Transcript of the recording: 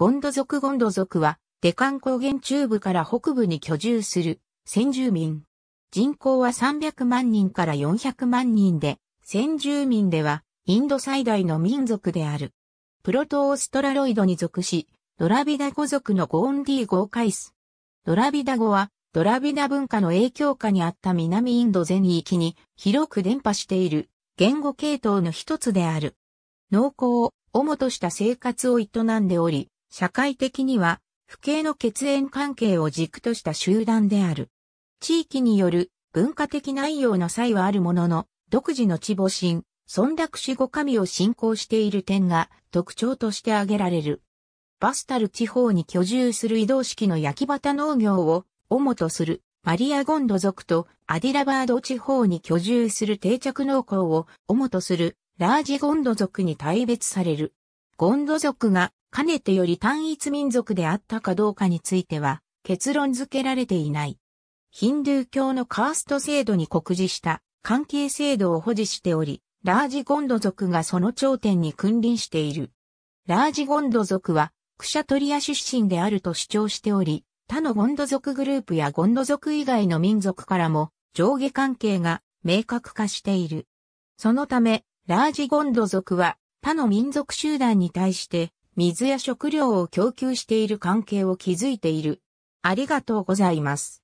ゴンド族ゴンド族は、デカン高原中部から北部に居住する、先住民。人口は300万人から400万人で、先住民では、インド最大の民族である。プロトオーストラロイドに属し、ドラビダ語族のゴーンディーゴーカイス。ドラビダ語は、ドラビダ文化の影響下にあった南インド全域に広く伝播している言語系統の一つである。農耕を主とした生活を営んでおり、社会的には、不敬の血縁関係を軸とした集団である。地域による文化的内容の際はあるものの、独自の地母神、尊楽死後神を信仰している点が特徴として挙げられる。バスタル地方に居住する移動式の焼き畑農業を主とするマリアゴンド族とアディラバード地方に居住する定着農耕を主とするラージゴンド族に大別される。ゴンド族がかねてより単一民族であったかどうかについては結論付けられていない。ヒンドゥー教のカースト制度に酷似した関係制度を保持しており、ラージゴンド族がその頂点に君臨している。ラージゴンド族はクシャトリア出身であると主張しており、他のゴンド族グループやゴンド族以外の民族からも上下関係が明確化している。そのため、ラージゴンド族は他の民族集団に対して水や食料を供給している関係を築いている。ありがとうございます。